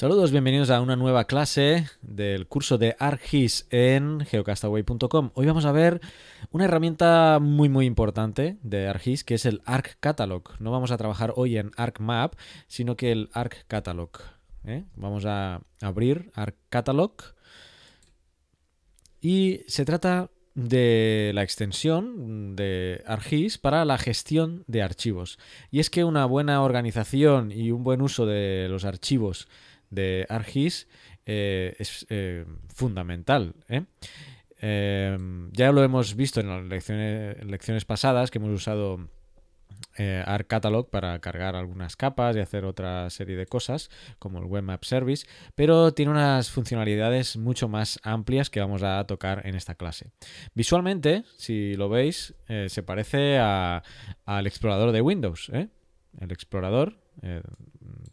Saludos, bienvenidos a una nueva clase del curso de ArcGIS en geocastaway.com. Hoy vamos a ver una herramienta muy muy importante de ArcGIS que es el Arc Catalog. No vamos a trabajar hoy en ArcMap, sino que el Arc Catalog. ¿eh? Vamos a abrir Arc Catalog y se trata de la extensión de ArcGIS para la gestión de archivos. Y es que una buena organización y un buen uso de los archivos de Argis eh, es eh, fundamental. ¿eh? Em, ya lo hemos visto en las lecciones, pasadas que hemos usado eh, ARC Catalog para cargar algunas capas y hacer otra serie de cosas, como el Web Map Service, pero tiene unas funcionalidades mucho más amplias que vamos a tocar en esta clase. Visualmente, si lo veis, se parece al explorador de Windows. El explorador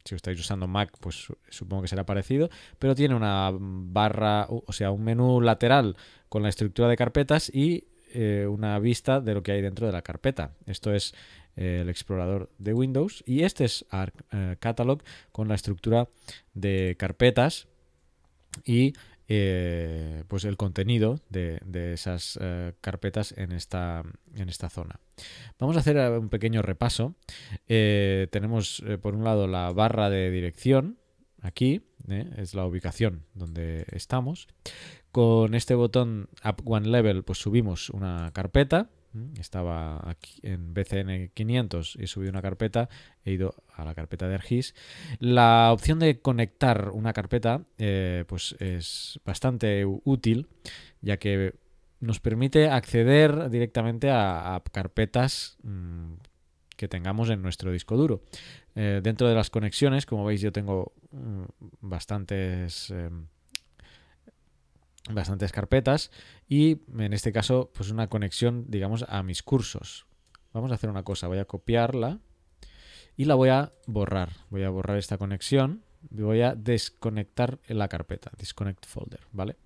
si estáis usando Mac, pues supongo que será parecido, pero tiene una barra, o sea, un menú lateral con la estructura de carpetas y eh, una vista de lo que hay dentro de la carpeta. Esto es eh, el explorador de Windows y este es Arc eh, Catalog con la estructura de carpetas y eh, pues el contenido de, esas eh, carpetas en esta, en esta zona. Vamos a hacer eh, un pequeño repaso. tenemos por un lado la barra de dirección, aquí es la ubicación donde estamos. Con este botón Up One Level pues subimos una carpeta estaba aquí en BCN 500, y he subido una carpeta, he ido a la carpeta de Argis La opción de conectar una carpeta eh, pues es bastante útil, ya que nos permite acceder directamente a, carpetas mm, que tengamos en nuestro disco duro. Eh, dentro de las conexiones, como veis, yo tengo mm, bastantes... Em, bastantes carpetas y en este caso pues una conexión digamos a mis cursos. Vamos a hacer una cosa, voy a copiarla y la voy a borrar. Voy a borrar esta conexión y voy a desconectar la carpeta, disconnect folder, ¿vale?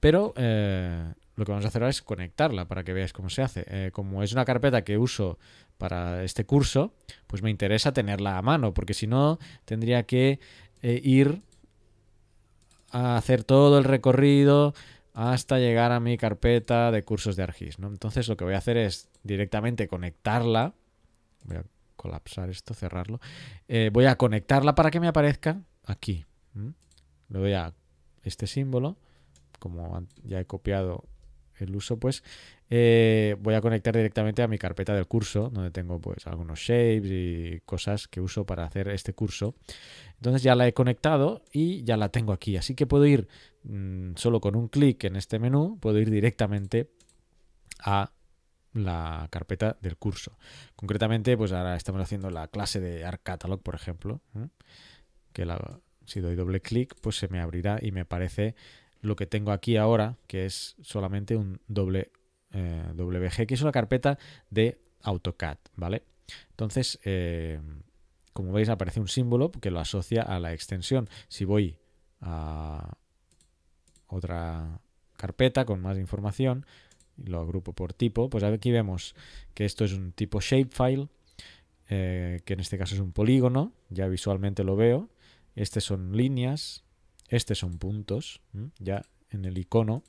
Pero eh, lo que vamos a hacer ahora es conectarla para que veáis cómo se hace. Eh, como es una carpeta que uso para este curso, pues me interesa tenerla a mano porque si no tendría que eh, ir a hacer todo el recorrido hasta llegar a mi carpeta de cursos de Argis. ¿no? Entonces lo que voy a hacer es directamente conectarla. Voy a colapsar esto, cerrarlo. Eh, voy a conectarla para que me aparezca aquí. Le doy a este símbolo. Como ya he copiado el uso, pues eh, voy a conectar directamente a mi carpeta del curso, donde tengo pues algunos shapes y cosas que uso para hacer este curso. Entonces ya la he conectado y ya la tengo aquí. Así que puedo ir mm, solo con un clic en este menú, puedo ir directamente a la carpeta del curso. Concretamente, pues ahora estamos haciendo la clase de Art Catalog, por ejemplo, ¿eh? que si doy doble clic, pues se me abrirá y me aparece lo que tengo aquí ahora, que es solamente un doble, eh, WG, que es una carpeta de AutoCAD, ¿vale? Entonces, eh, como veis, aparece un símbolo que lo asocia a la extensión. Si voy a otra carpeta con más información, lo agrupo por tipo, pues aquí vemos que esto es un tipo shapefile, eh, que en este caso es un polígono, ya visualmente lo veo. Estas son líneas, estos son puntos. Ya en el icono,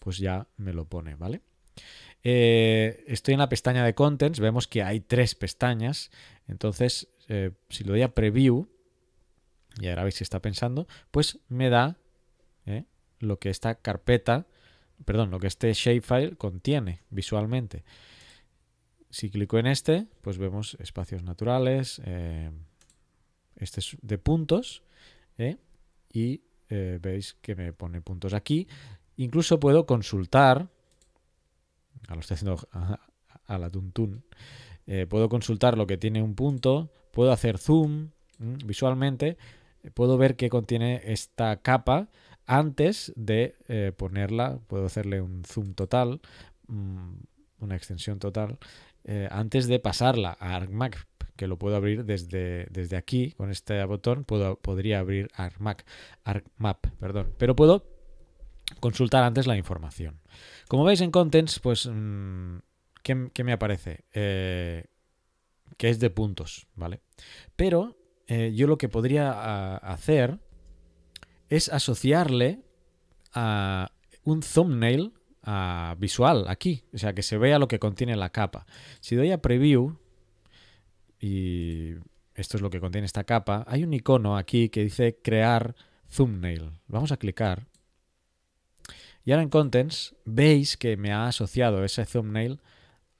pues ya me lo pone, ¿vale? Eh, estoy en la pestaña de contents. Vemos que hay tres pestañas. Entonces, eh, si lo doy a preview, y ahora veis si está pensando, pues me da ¿eh? lo que esta carpeta, perdón, lo que este shapefile contiene visualmente. Si clico en este, pues vemos espacios naturales, este es de puntos, y eh, veis que me pone puntos aquí. Incluso puedo consultar, a lo haciendo a, la tuntún, eh, puedo consultar lo que tiene un punto, puedo hacer zoom mm, visualmente, eh, puedo ver qué contiene esta capa antes de ponerla, puedo hacerle un zoom total, mm, una extensión total, antes de pasarla a ArcMap que lo puedo abrir desde, desde aquí, con este botón, puedo, podría abrir ArcMap, ArcMap, perdón, pero puedo consultar antes la información. Como veis en Contents, pues, mm, ¿qué, me aparece? Eh, que es de puntos, ¿vale? Pero eh, yo lo que podría ah, hacer es asociarle a un thumbnail a ah, visual aquí, o sea, que se vea lo que contiene la capa. Si doy a preview, y esto es lo que contiene esta capa, hay un icono aquí que dice crear thumbnail. Vamos a clicar. Y ahora en Contents veis que me ha asociado ese thumbnail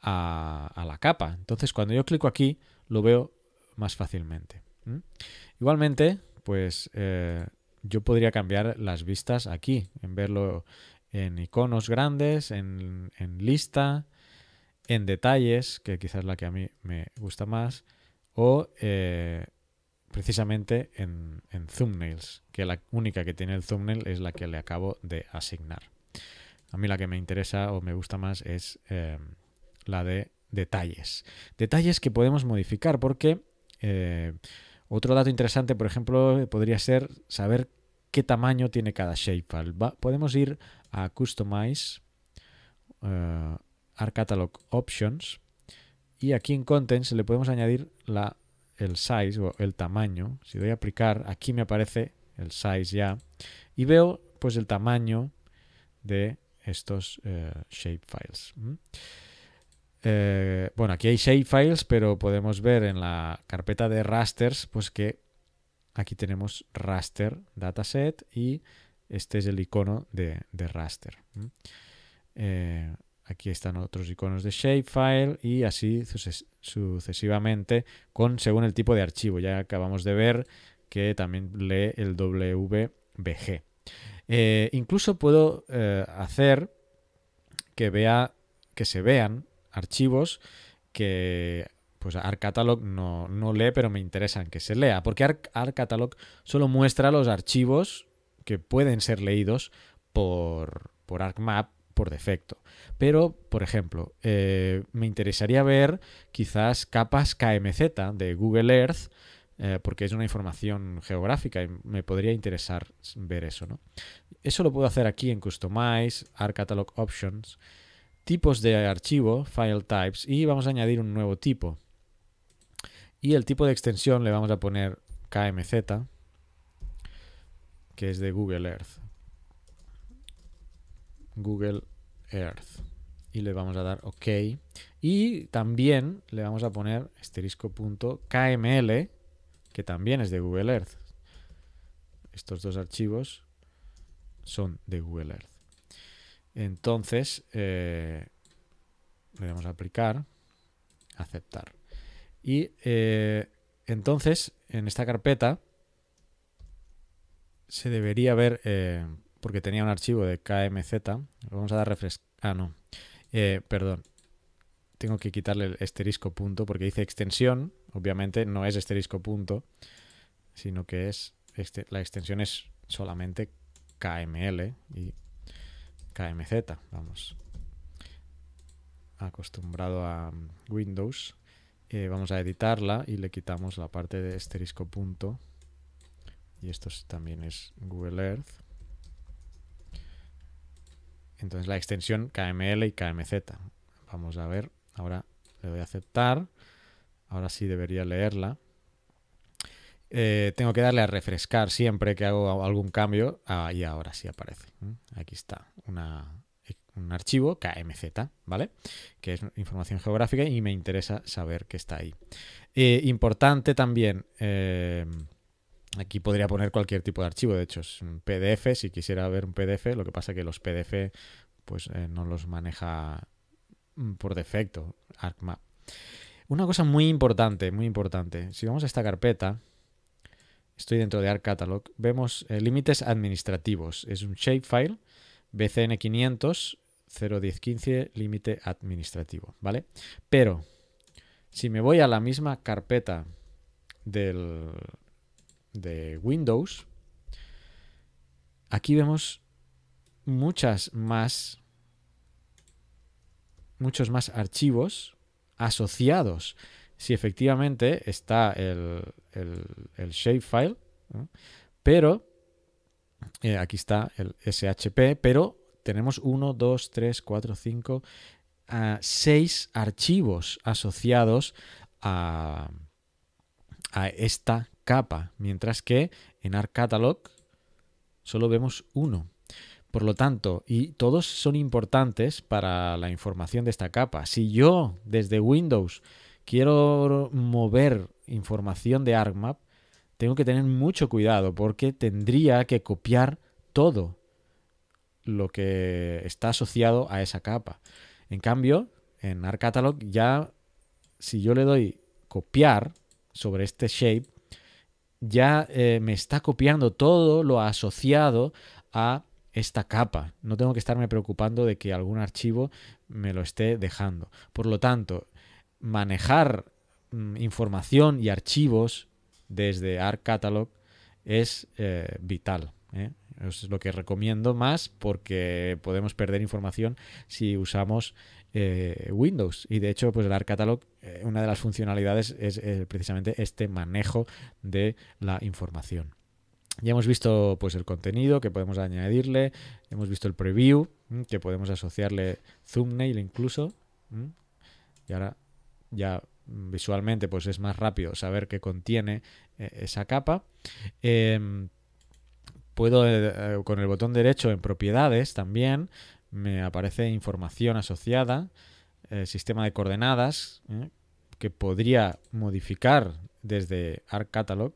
a, la capa. Entonces cuando yo clico aquí lo veo más fácilmente. Igualmente, pues eh, yo podría cambiar las vistas aquí, en verlo en iconos grandes, en lista, en detalles, que quizás la que a mí me gusta más, o eh, precisamente en, en, thumbnails, que la única que tiene el thumbnail es la que le acabo de asignar. A mí la que me interesa o me gusta más es eh, la de detalles. Detalles que podemos modificar porque eh, otro dato interesante, por ejemplo, podría ser saber qué tamaño tiene cada shapefile. podemos ir a Customize. Catalog Options y aquí en Contents le podemos añadir la, el size o el tamaño. Si doy a aplicar, aquí me aparece el size ya y veo pues el tamaño de estos eh, shape shapefiles. Eh, bueno, aquí hay shapefiles, pero podemos ver en la carpeta de rasters pues que aquí tenemos raster dataset y este es el icono de, raster. Aquí están otros iconos de shapefile y así sucesivamente con según el tipo de archivo. Ya acabamos de ver que también lee el WBG. Eh, incluso puedo eh, hacer que vea que se vean archivos que pues no, no lee, pero me interesan que se lea, porque ArcCatalog solo muestra los archivos que pueden ser leídos por, por ArcMap por defecto. Pero, por ejemplo, eh, me interesaría ver quizás capas KMZ de Google Earth, eh, porque es una información geográfica y me podría interesar ver eso. ¿no? Eso lo puedo hacer aquí en Customize, Art Catalog Options, tipos de archivo, File Types, y vamos a añadir un nuevo tipo. Y el tipo de extensión le vamos a poner KMZ, que es de Google Earth. Google Earth. Y le vamos a dar OK. Y también le vamos a poner asterisco.kml, que también es de Google Earth. Estos dos archivos son de Google Earth. Entonces, eh, le damos a aplicar, aceptar. Y eh, entonces, en esta carpeta se debería ver eh, porque tenía un archivo de KMZ. Vamos a dar refresco. Ah, no. Eh, perdón. Tengo que quitarle el esterisco punto porque dice extensión. Obviamente no es esterisco punto, sino que es. Este, la extensión es solamente KML y KMZ. Vamos. Acostumbrado a mm, Windows. Eh, vamos a editarla y le quitamos la parte de asterisco. punto. Y esto también es Google Earth. Entonces la extensión KML y KMZ. Vamos a ver, ahora le voy a aceptar. Ahora sí debería leerla. Eh, tengo que darle a refrescar siempre que hago algún cambio ah, y ahora sí aparece. ¿eh? Aquí está eh, un archivo KMZ, ¿vale? Que es información geográfica y me interesa saber que está ahí. importante también... Aquí podría poner cualquier tipo de archivo, de hecho, es un PDF, si quisiera ver un PDF, lo que pasa que los PDF pues eh, no los maneja mm, por defecto ArcMap. Una cosa muy importante, muy importante, si vamos a esta carpeta, estoy dentro de ArcCatalog, vemos eh, límites administrativos, es un shapefile BCN 500 01015 límite administrativo, ¿vale? Pero si me voy a la misma carpeta del, de Windows, aquí vemos muchas más muchos más archivos asociados. Si efectivamente está el, el, el shapefile, pero eh, aquí está el SHP, pero tenemos 1, 2, 3, 4, 5, 6 archivos asociados a esta capa, mientras que en ArcCatalog solo vemos uno. Por lo tanto, y todos son importantes para la información de esta capa. Si yo desde Windows quiero mover información de ArcMap, tengo que tener mucho cuidado porque tendría que copiar todo lo que está asociado a esa capa. En cambio, en ArcCatalog ya, si yo le doy copiar sobre este shape, ya eh, me está copiando todo lo asociado a esta capa. No tengo que estarme preocupando de que algún archivo me lo esté dejando. Por lo tanto, manejar mm, información y archivos desde ArcCatalog es eh, vital. ¿eh? es lo que recomiendo más porque podemos perder información si usamos eh, Windows. Y de hecho, pues el ARC Catalog, eh, una de las funcionalidades es eh, precisamente este manejo de la información. Ya hemos visto pues el contenido que podemos añadirle, hemos visto el preview, mm, que podemos asociarle thumbnail incluso. Mm, y ahora ya visualmente pues es más rápido saber qué contiene esa capa. Em, puedo eh, eh, con el botón derecho en propiedades también me aparece información asociada, eh, sistema de coordenadas que podría modificar desde Arc Catalog.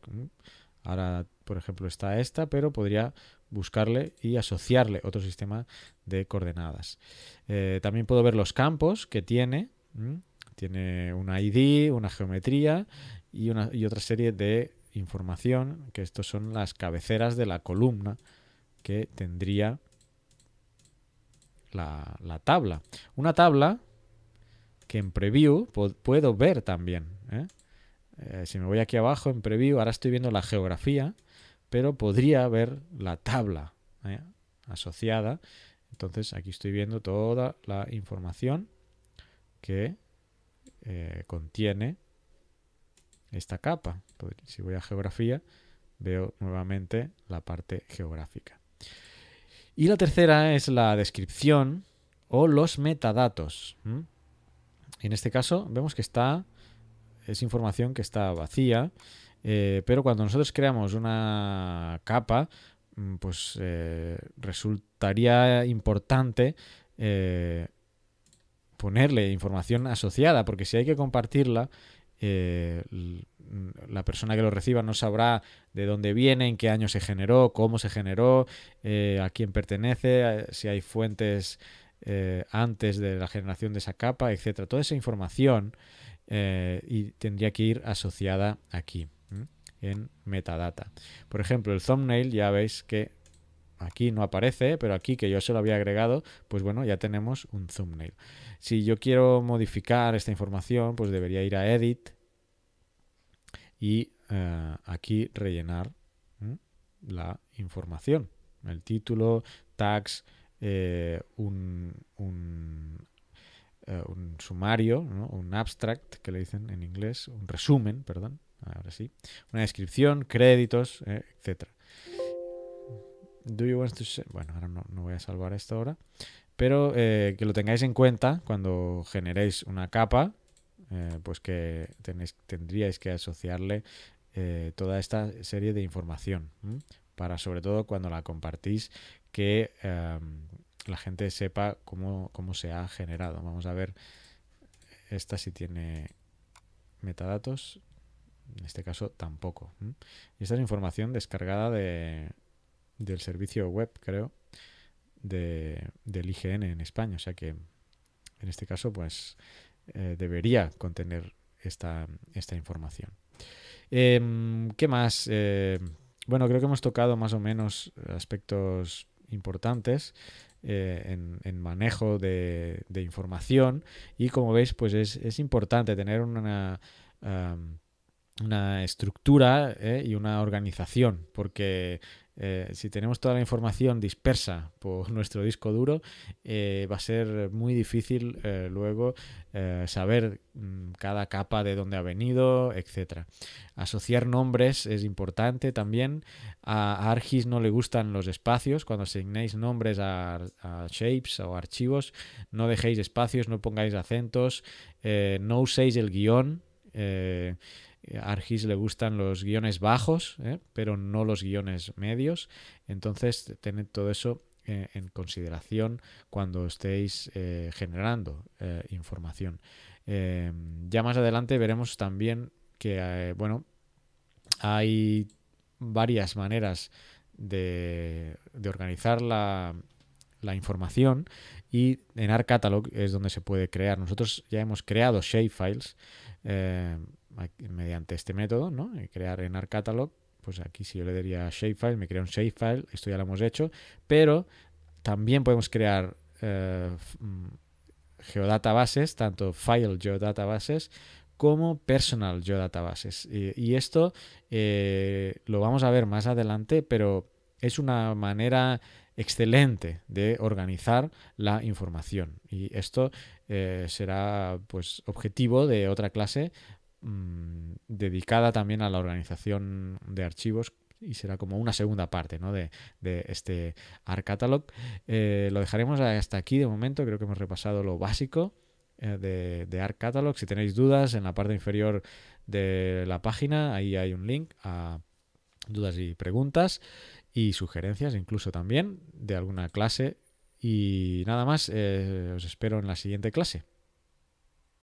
Ahora, por ejemplo, está esta, pero podría buscarle y asociarle otro sistema de coordenadas. también puedo ver los campos que tiene. Tiene una ID, una geometría y, una, y otra serie de información, que estos son las cabeceras de la columna que tendría la, tabla. Una tabla que en preview puedo ver también. ¿eh? Eh, si me voy aquí abajo en preview, ahora estoy viendo la geografía, pero podría ver la tabla ¿eh? asociada. Entonces aquí estoy viendo toda la información que contiene esta capa. Si voy a geografía, veo nuevamente la parte geográfica. Y la tercera es la descripción o los metadatos. En este caso vemos que está es información que está vacía, eh, pero cuando nosotros creamos una capa, mm, pues eh, resultaría importante eh, ponerle información asociada, porque si hay que compartirla, eh, la persona que lo reciba no sabrá de dónde viene, en qué año se generó, cómo se generó, eh, a quién pertenece, si hay fuentes eh, antes de la generación de esa capa, etcétera. Toda esa información y tendría que ir asociada aquí en metadata. Por ejemplo, el thumbnail ya veis que aquí no aparece, pero aquí que yo se lo había agregado, pues bueno, ya tenemos un thumbnail. Si yo quiero modificar esta información, pues debería ir a Edit y eh, aquí rellenar la información. El título, tags, eh, eh, un, sumario, un abstract, que le dicen en inglés, un resumen, perdón, ahora sí, una descripción, créditos, etcétera. Do you want to bueno, ahora no voy a salvar esto ahora. Pero eh, que lo tengáis en cuenta cuando generéis una capa, eh, pues que tendríais que asociarle eh, toda esta serie de información para sobre todo cuando la compartís que em, la gente sepa cómo, se ha generado. Vamos a ver, esta si tiene metadatos, en este caso tampoco. esta es información descargada de, del servicio web, creo de, del IGN en España. O sea que en este caso, pues eh, debería contener esta, esta información. Em, ¿Qué más? Eh, bueno, creo que hemos tocado más o menos aspectos importantes eh, en, manejo de, información y como veis, pues es, importante tener una, una estructura y una organización porque eh, si tenemos toda la información dispersa por nuestro disco duro, eh, va a ser muy difícil eh, luego saber mm, cada capa de dónde ha venido, etc. Asociar nombres es importante también. A, Argis no le gustan los espacios. Cuando asignéis nombres a, shapes o archivos, no dejéis espacios, no pongáis acentos, no uséis el guión. A Argis le gustan los guiones bajos, ¿eh? pero no los guiones medios. Entonces, tened todo eso eh, en consideración cuando estéis eh, generando información. Em, ya más adelante veremos también que, bueno, hay varias maneras de, organizar la, información y en Catalog es donde se puede crear. Nosotros ya hemos creado shapefiles mediante este método, ¿no? Eh, crear en ArCatalog, pues aquí si yo le daría shapefile, me crea un shapefile, esto ya lo hemos hecho, pero también podemos crear eh, mm, geodatabases, tanto file geodatabases como personal geodatabases. Y, esto eh, lo vamos a ver más adelante, pero es una manera excelente de organizar la información. Y esto será pues objetivo de otra clase Mm, dedicada también a la organización de archivos y será como una segunda parte de, este art Catalog. Eh, lo dejaremos hasta aquí de momento, creo que hemos repasado lo básico eh, de, de Catalog. Si tenéis dudas, en la parte inferior de la página, ahí hay un link a dudas y preguntas y sugerencias incluso también de alguna clase. Y nada más, eh, os espero en la siguiente clase.